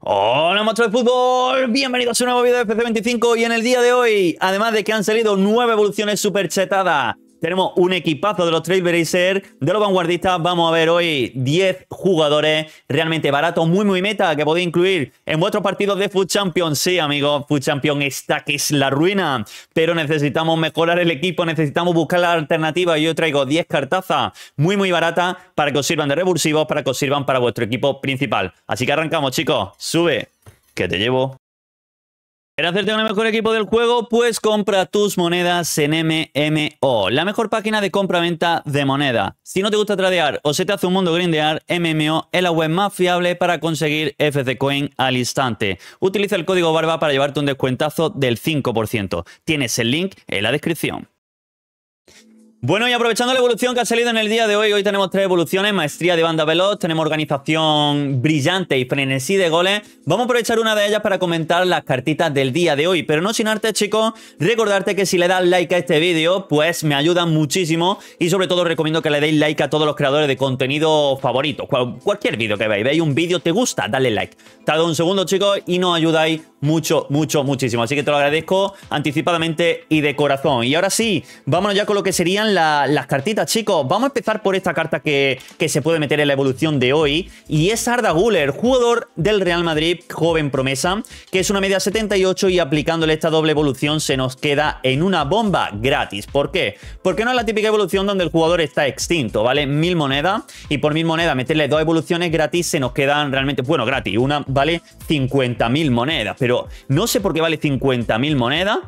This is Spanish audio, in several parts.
Hola monstruos de fútbol, bienvenidos a un nuevo video de FC25 y en el día de hoy, además de que han salido nueve evoluciones super chetadas, tenemos un equipazo de los Trailblazers, de los vanguardistas. Vamos a ver hoy 10 jugadores realmente baratos, muy, muy meta, que podéis incluir en vuestros partidos de Food Champions. Sí, amigos, Food Champions está que es la ruina, pero necesitamos mejorar el equipo, necesitamos buscar la alternativa. Y Yo traigo 10 cartazas muy, muy baratas para que os sirvan de revulsivos, para que os sirvan para vuestro equipo principal. Así que arrancamos, chicos. Sube, que te llevo. ¿Quieres hacerte un mejor equipo del juego? Pues compra tus monedas en MMO, la mejor página de compra-venta de moneda. Si no te gusta tradear o se te hace un mundo grindear, MMO es la web más fiable para conseguir FC Coin al instante. Utiliza el código BARBA para llevarte un descuentazo del 5%. Tienes el link en la descripción. Bueno, y aprovechando la evolución que ha salido en el día de hoy, hoy tenemos tres evoluciones, maestría de banda veloz, tenemos organización brillante y frenesí de goles. Vamos a aprovechar una de ellas para comentar las cartitas del día de hoy, pero no sin arte, chicos, recordarte que si le das like a este vídeo, pues me ayuda muchísimo y sobre todo recomiendo que le deis like a todos los creadores de contenido favoritos. cualquier vídeo que veáis, veis un vídeo, te gusta, dale like. Tarda un segundo, chicos, y nos ayudáis mucho, mucho, muchísimo. Así que te lo agradezco anticipadamente y de corazón. Y ahora sí, vámonos ya con lo que serían las cartitas, chicos. Vamos a empezar por esta carta que, que, se puede meter en la evolución de hoy. Y es Arda Guller, jugador del Real Madrid, joven promesa, que es una media 78 y aplicándole esta doble evolución se nos queda en una bomba gratis. ¿Por qué? Porque no es la típica evolución donde el jugador está extinto, ¿vale? Mil monedas y por mil monedas meterle dos evoluciones gratis se nos quedan realmente, bueno, gratis. Una vale 50.000 monedas, pero no sé por qué vale 50.000 monedas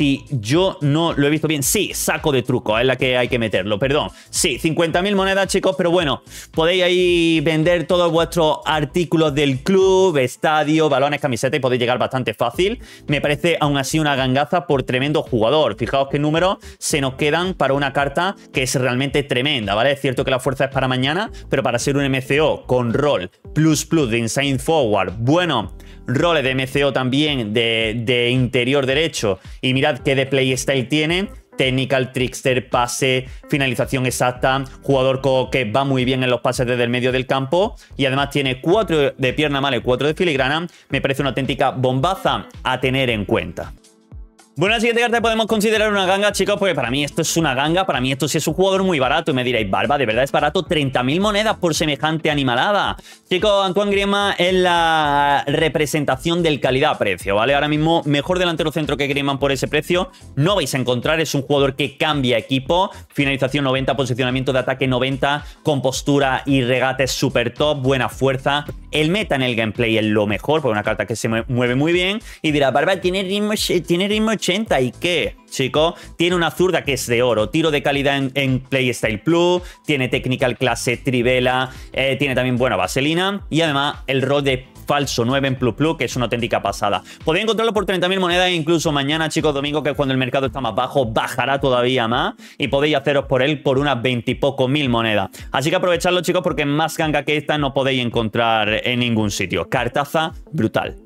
si yo no lo he visto bien. Sí, saco de truco, es la que hay que meterlo, perdón. Sí, 50.000 monedas, chicos, pero bueno, podéis ahí vender todos vuestros artículos del club, estadio, balones, camiseta y podéis llegar bastante fácil. Me parece aún así una gangaza por tremendo jugador. Fijaos qué números se nos quedan para una carta que es realmente tremenda, ¿vale? Es cierto que la fuerza es para mañana, pero para ser un MCO con rol, plus plus de Insane Forward, bueno roles de MCO también de, interior derecho. Y mirad qué de playstyle tiene, technical, trickster, pase, finalización exacta, jugador que va muy bien en los pases desde el medio del campo y además tiene 4 de pierna mala y 4 de filigrana, me parece una auténtica bombaza a tener en cuenta. Bueno, la siguiente carta podemos considerar una ganga, chicos, porque para mí esto es una ganga, para mí esto sí es un jugador muy barato. Y me diréis, Barba, ¿de verdad es barato? 30.000 monedas por semejante animalada. Chicos, Antoine Griezmann es la representación del calidad-precio, ¿vale? Ahora mismo, mejor delantero centro que Griezmann por ese precio, no vais a encontrar. Es un jugador que cambia equipo, finalización 90, posicionamiento de ataque 90, Con postura y regate super top, buena fuerza. El meta en el gameplay es lo mejor, porque una carta que se mueve muy bien. Y dirá, Barba, tiene ritmo, eh, tiene ritmo eh, y qué, chicos, Tiene una zurda que es de oro. Tiro de calidad en, Playstyle Plus. Tiene Technical Clase Trivela. Eh, tiene también buena vaselina. Y además el rol de falso 9 en Plus Plus, que es una auténtica pasada. Podéis encontrarlo por 30.000 monedas e incluso mañana, chicos, domingo, que es cuando el mercado está más bajo, bajará todavía más y podéis haceros por él por unas 20 y poco mil monedas. Así que aprovechadlo, chicos, porque más ganga que esta no podéis encontrar en ningún sitio. Cartaza brutal.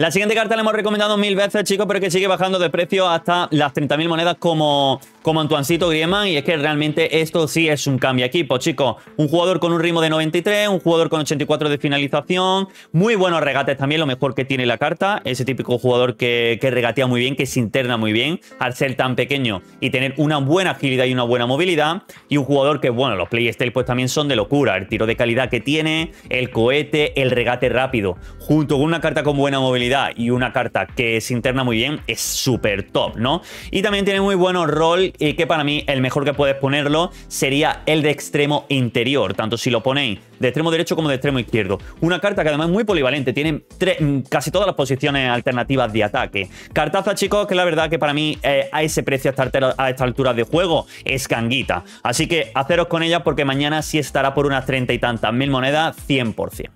La siguiente carta la hemos recomendado mil veces, chicos, pero que sigue bajando de precio hasta las 30.000 monedas como, como Antoancito Griezmann. Y es que realmente esto sí es un cambio equipo, pues, chicos. Un jugador con un ritmo de 93, un jugador con 84 de finalización. Muy buenos regates también, lo mejor que tiene la carta. Ese típico jugador que, que regatea muy bien, que se interna muy bien. Al ser tan pequeño y tener una buena agilidad y una buena movilidad. Y un jugador que, bueno, los playstyle pues también son de locura. El tiro de calidad que tiene, el cohete, el regate rápido. Junto con una carta con buena movilidad y una carta que se interna muy bien, es súper top, ¿no? Y también tiene muy buen rol y eh, que para mí el mejor que puedes ponerlo sería el de extremo interior, tanto si lo ponéis de extremo derecho como de extremo izquierdo. Una carta que además es muy polivalente, tiene mm, casi todas las posiciones alternativas de ataque. Cartaza, chicos, que la verdad que para mí eh, a ese precio a esta altura de juego es canguita. Así que haceros con ella porque mañana sí estará por unas treinta y tantas mil monedas 100%.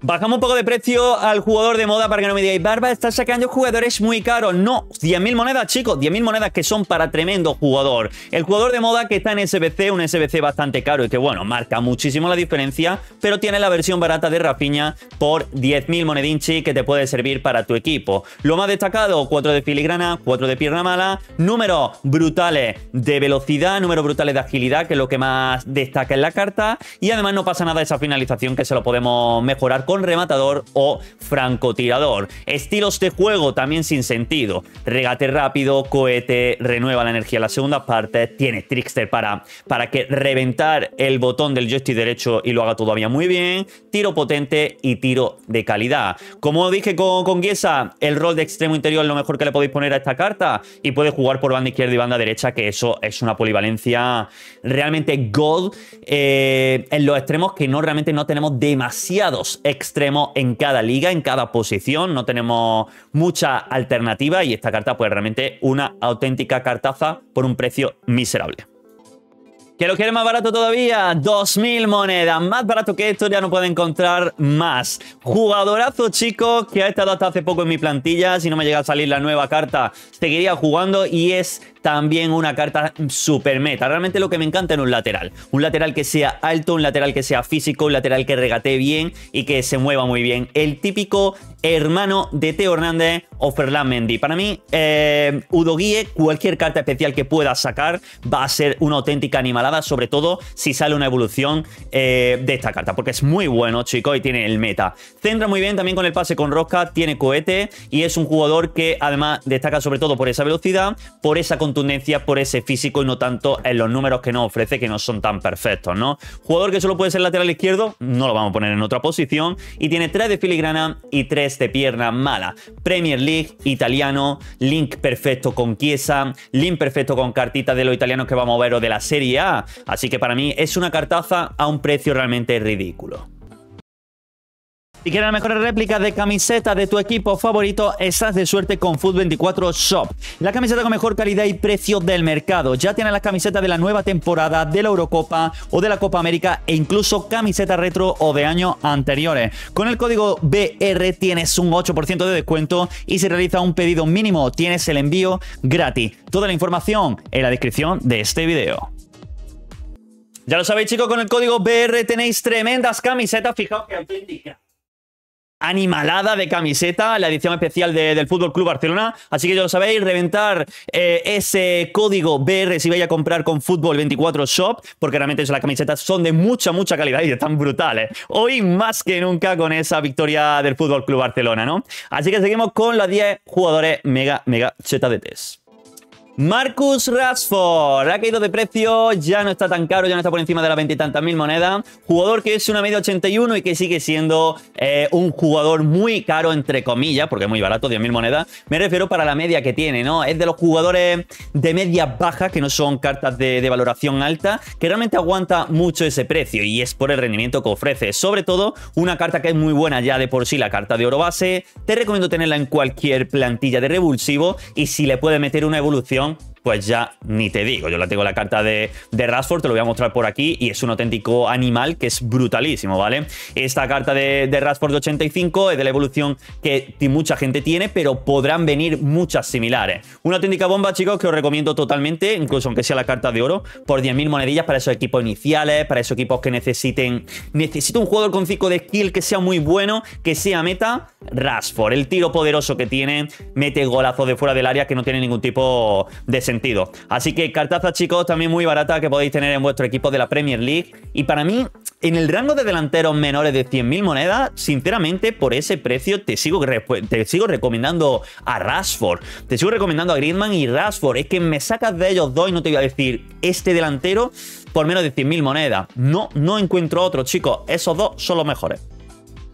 Bajamos un poco de precio al jugador de moda para que no me digáis, Barba, estás sacando jugadores muy caros. No, 10.000 monedas, chicos, 10.000 monedas que son para tremendo jugador. El jugador de moda que está en SBC, un SBC bastante caro y que, bueno, marca muchísimo la diferencia, pero tiene la versión barata de Rafinha por 10.000 monedinchi que te puede servir para tu equipo. Lo más destacado, 4 de filigrana, 4 de pierna mala, números brutales de velocidad, números brutales de agilidad, que es lo que más destaca en la carta, y además no pasa nada esa finalización que se lo podemos mejorar con rematador o francotirador. Estilos de juego también sin sentido. Regate rápido, cohete, renueva la energía. La segunda parte tiene trickster para, para que reventar el botón del joystick derecho y lo haga todavía muy bien. Tiro potente y tiro de calidad. Como dije con, con Giesa, el rol de extremo interior es lo mejor que le podéis poner a esta carta y puede jugar por banda izquierda y banda derecha, que eso es una polivalencia realmente gold eh, en los extremos que no realmente no tenemos demasiados extremos extremo en cada liga, en cada posición. No tenemos mucha alternativa y esta carta, pues realmente una auténtica cartaza por un precio miserable. ¿Que lo quiere más barato todavía? 2.000 monedas. Más barato que esto ya no puede encontrar más. Jugadorazo, chicos, que ha estado hasta hace poco en mi plantilla. Si no me llega a salir la nueva carta, seguiría jugando y es también una carta super meta. Realmente lo que me encanta en un lateral. Un lateral que sea alto, un lateral que sea físico, un lateral que regatee bien y que se mueva muy bien. El típico hermano de Teo Hernández o Ferland Mendy. Para mí, eh, Udo Guie, cualquier carta especial que pueda sacar va a ser una auténtica animalada, sobre todo si sale una evolución eh, de esta carta, porque es muy bueno, chicos, y tiene el meta. Centra muy bien también con el pase con rosca, tiene cohete y es un jugador que además destaca sobre todo por esa velocidad, por esa contundencia, por ese físico y no tanto en los números que nos ofrece que no son tan perfectos, ¿no? Jugador que solo puede ser lateral izquierdo, no lo vamos a poner en otra posición y tiene 3 de filigrana y 3 de este pierna mala. Premier League, italiano, link perfecto con Chiesa, link perfecto con cartitas de los italianos que vamos a ver o de la Serie A. Así que para mí es una cartaza a un precio realmente ridículo. Si quieres la mejor réplica de camisetas de tu equipo favorito, estás de suerte con Food24 Shop. La camiseta con mejor calidad y precio del mercado. Ya tienes las camisetas de la nueva temporada, de la Eurocopa o de la Copa América e incluso camisetas retro o de años anteriores. Con el código BR tienes un 8% de descuento y si realiza un pedido mínimo tienes el envío gratis. Toda la información en la descripción de este video. Ya lo sabéis chicos, con el código BR tenéis tremendas camisetas, fijaos que indica animalada de camiseta, la edición especial del Fútbol Club Barcelona. Así que ya lo sabéis, reventar eh, ese código BR si vais a comprar con Fútbol 24 Shop, porque realmente las camisetas son de mucha, mucha calidad y están brutales. Hoy más que nunca con esa victoria del Fútbol Club Barcelona, ¿no? Así que seguimos con los 10 jugadores mega, mega test. Marcus Rashford ha caído de precio, ya no está tan caro, ya no está por encima de las veintitantas mil monedas. Jugador que es una media 81 y que sigue siendo eh, un jugador muy caro, entre comillas, porque es muy barato, 10.000 monedas. Me refiero para la media que tiene, ¿no? Es de los jugadores de medias bajas, que no son cartas de, de valoración alta, que realmente aguanta mucho ese precio y es por el rendimiento que ofrece. Sobre todo, una carta que es muy buena ya de por sí, la carta de oro base. Te recomiendo tenerla en cualquier plantilla de revulsivo y si le puede meter una evolución Então, pues ya ni te digo. Yo la tengo la carta de, de Rashford, te lo voy a mostrar por aquí y es un auténtico animal que es brutalísimo, ¿vale? Esta carta de, de Rashford de 85 es de la evolución que mucha gente tiene, pero podrán venir muchas similares. Una auténtica bomba, chicos, que os recomiendo totalmente, incluso aunque sea la carta de oro, por 10.000 monedillas para esos equipos iniciales, para esos equipos que necesiten... Necesito un jugador con 5 de skill que sea muy bueno, que sea meta, Rashford. El tiro poderoso que tiene, mete golazos de fuera del área que no tiene ningún tipo de sentido. Así que cartaza, chicos, también muy barata que podéis tener en vuestro equipo de la Premier League. Y para mí, en el rango de delanteros menores de 100.000 monedas, sinceramente, por ese precio te sigo, te sigo recomendando a Rashford. Te sigo recomendando a Griezmann y Rashford. Es que me sacas de ellos dos y no te voy a decir este delantero por menos de 100.000 monedas. No, no encuentro otro, chicos. Esos dos son los mejores.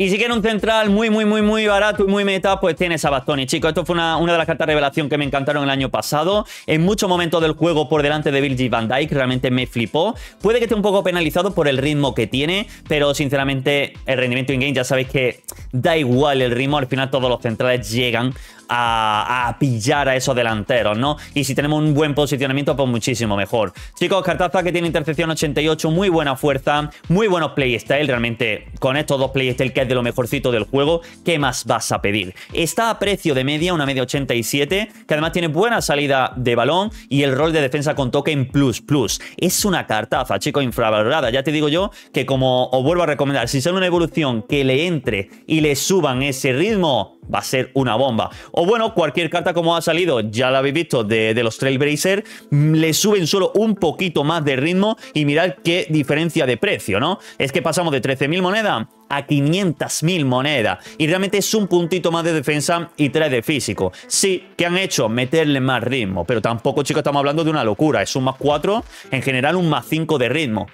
Y si quieres un central muy, muy, muy, muy barato y muy meta, pues tienes a Bastoni. Chicos, esto fue una, una de las cartas de revelación que me encantaron el año pasado. En muchos momentos del juego por delante de Virgil van Dyke realmente me flipó. Puede que esté un poco penalizado por el ritmo que tiene, pero sinceramente el rendimiento in-game ya sabéis que da igual el ritmo. Al final todos los centrales llegan a, pillar a esos delanteros, ¿no? Y si tenemos un buen posicionamiento, pues muchísimo mejor. Chicos, Cartaza que tiene intercepción 88, muy buena fuerza, muy buenos playstyle. Realmente, con estos dos playstyle, que es de lo mejorcito del juego, ¿qué más vas a pedir? Está a precio de media, una media 87, que además tiene buena salida de balón y el rol de defensa con toque en plus plus. Es una cartaza, chicos, infravalorada. Ya te digo yo que, como os vuelvo a recomendar, si sale una evolución que le entre y le suban ese ritmo, va a ser una bomba. O bueno, cualquier carta como ha salido, ya la habéis visto, de, los Trailblazer, mm, le suben solo un poquito más de ritmo y mirad qué diferencia de precio, ¿no? Es que pasamos de 13.000 monedas a 500.000 monedas. Y realmente es un puntito más de defensa y 3 de físico. Sí, que han hecho? Meterle más ritmo. Pero tampoco, chicos, estamos hablando de una locura. Es un más 4, en general un más 5 de ritmo.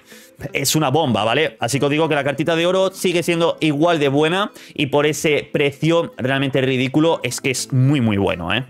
Es una bomba, ¿vale? Así que os digo que la cartita de oro sigue siendo igual de buena y por ese precio realmente ridículo es que es muy muy bueno, ¿eh?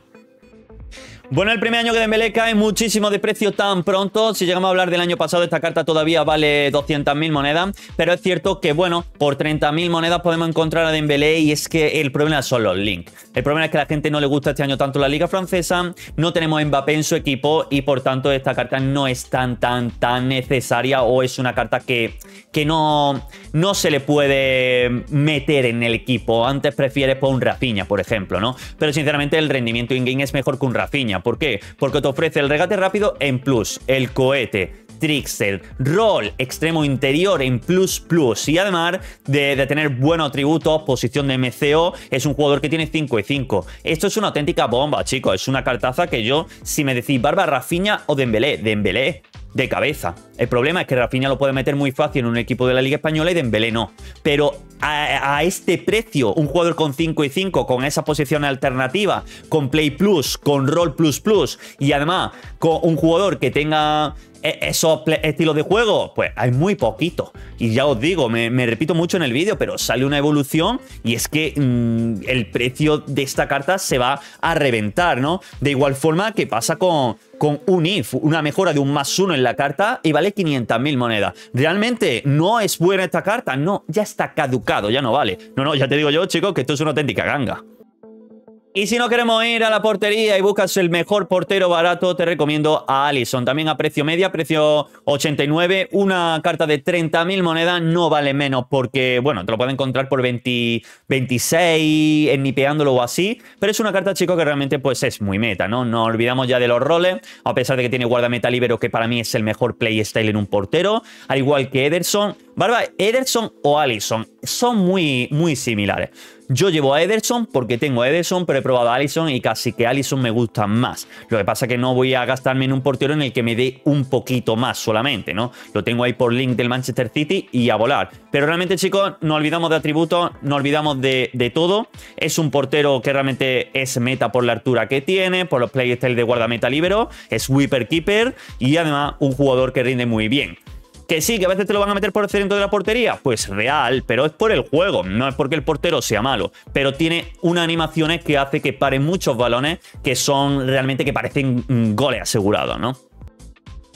Bueno, el primer año que Dembélé cae muchísimo de precio tan pronto. Si llegamos a hablar del año pasado, esta carta todavía vale 200.000 monedas. Pero es cierto que, bueno, por 30.000 monedas podemos encontrar a Dembélé y es que el problema son los links. El problema es que a la gente no le gusta este año tanto la liga francesa, no tenemos Mbappé en su equipo y por tanto esta carta no es tan, tan, tan necesaria o es una carta que, que no, no se le puede meter en el equipo. Antes prefieres por un Rafinha, por ejemplo, ¿no? Pero sinceramente el rendimiento in-game es mejor que un Rafinha. ¿Por qué? Porque te ofrece el regate rápido en Plus, el cohete, Trixel, Roll, extremo interior en Plus Plus y además de, tener buenos atributos, posición de MCO, es un jugador que tiene 5 y 5. Esto es una auténtica bomba, chicos, es una cartaza que yo, si me decís Barba Rafiña o Dembélé, Dembélé, de cabeza. El problema es que Rafinha lo puede meter muy fácil en un equipo de la Liga Española y Dembélé no. Pero a, a este precio, un jugador con 5 y 5, con esa posición alternativa, con Play Plus, con Roll Plus Plus y además con un jugador que tenga e, esos estilos de juego, pues hay muy poquito. Y ya os digo, me, repito mucho en el vídeo, pero sale una evolución y es que mm, el precio de esta carta se va a reventar, ¿no? De igual forma que pasa con, con un IF, una mejora de un más uno en la carta y vale 500.000 monedas. Realmente no es buena esta carta, no, ya está caducado, ya no vale. No, no, ya te digo yo, chicos, que esto es una auténtica ganga. Y si no queremos ir a la portería y buscas el mejor portero barato, te recomiendo a Allison. También a precio media, precio 89. Una carta de 30.000 monedas no vale menos porque, bueno, te lo pueden encontrar por 26, ennipeándolo o así. Pero es una carta, chicos, que realmente pues es muy meta, ¿no? No olvidamos ya de los roles, a pesar de que tiene guardameta libero, que para mí es el mejor playstyle en un portero. Al igual que Ederson, Barba, Ederson o Allison son muy, muy similares. Yo llevo a Ederson porque tengo a Ederson, pero he probado a Allison y casi que Allison me gusta más. Lo que pasa es que no voy a gastarme en un portero en el que me dé un poquito más solamente, ¿no? Lo tengo ahí por link del Manchester City y a volar. Pero realmente, chicos, no olvidamos de atributos, no olvidamos de, de todo. Es un portero que realmente es meta por la altura que tiene, por los playstyle de guardameta libero, es whipper keeper y además un jugador que rinde muy bien. Que sí, que a veces te lo van a meter por el centro de la portería. Pues real, pero es por el juego, no es porque el portero sea malo. Pero tiene unas animaciones que hace que paren muchos balones que son realmente que parecen mm, goles asegurados, ¿no?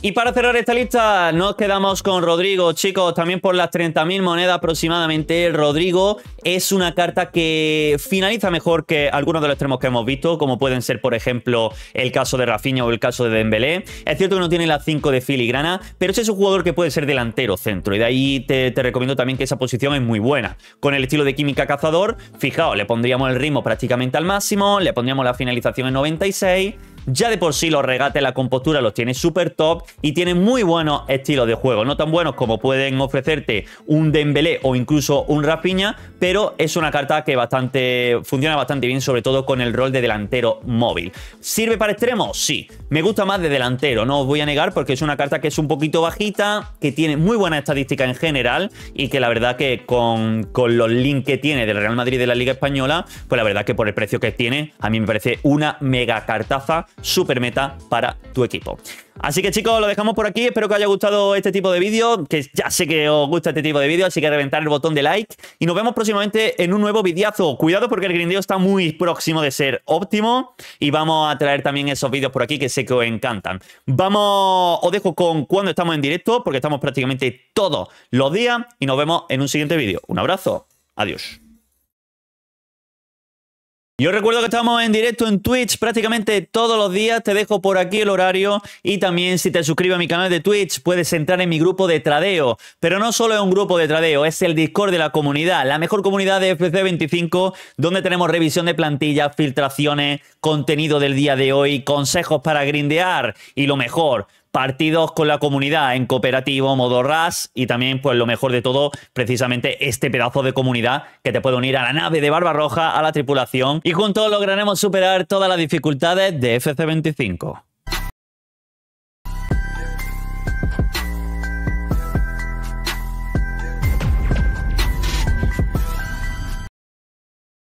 Y para cerrar esta lista, nos quedamos con Rodrigo, chicos, también por las 30.000 monedas aproximadamente. Rodrigo es una carta que finaliza mejor que algunos de los extremos que hemos visto, como pueden ser, por ejemplo, el caso de Rafinha o el caso de Dembélé. Es cierto que no tiene las 5 de filigrana, pero ese es un jugador que puede ser delantero centro, y de ahí te, te, recomiendo también que esa posición es muy buena. Con el estilo de química cazador, fijaos, le pondríamos el ritmo prácticamente al máximo, le pondríamos la finalización en 96, ya de por sí los regates, la compostura los tiene súper top y tiene muy buenos estilos de juego. No tan buenos como pueden ofrecerte un Dembélé o incluso un Rapiña, pero es una carta que bastante funciona bastante bien, sobre todo con el rol de delantero móvil. ¿Sirve para extremos? Sí. Me gusta más de delantero, no os voy a negar, porque es una carta que es un poquito bajita, que tiene muy buena estadística en general y que la verdad que con, con los links que tiene del Real Madrid y de la Liga Española, pues la verdad que por el precio que tiene, a mí me parece una mega cartaza super meta para tu equipo. Así que chicos, lo dejamos por aquí. Espero que os haya gustado este tipo de vídeo, que ya sé que os gusta este tipo de vídeo, así que reventar el botón de like. Y nos vemos próximamente en un nuevo videazo. Cuidado porque el grindeo está muy próximo de ser óptimo. Y vamos a traer también esos vídeos por aquí que sé que os encantan. Vamos, os dejo con cuando estamos en directo, porque estamos prácticamente todos los días. Y nos vemos en un siguiente vídeo. Un abrazo. Adiós. Yo recuerdo que estamos en directo en Twitch prácticamente todos los días. Te dejo por aquí el horario y también si te suscribes a mi canal de Twitch puedes entrar en mi grupo de tradeo. Pero no solo es un grupo de tradeo, es el Discord de la comunidad, la mejor comunidad de FC25 donde tenemos revisión de plantillas, filtraciones, contenido del día de hoy, consejos para grindear y lo mejor, partidos con la comunidad en cooperativo, modo RAS y también, pues lo mejor de todo, precisamente este pedazo de comunidad que te puede unir a la nave de Barbarroja, a la tripulación y juntos lograremos superar todas las dificultades de FC25.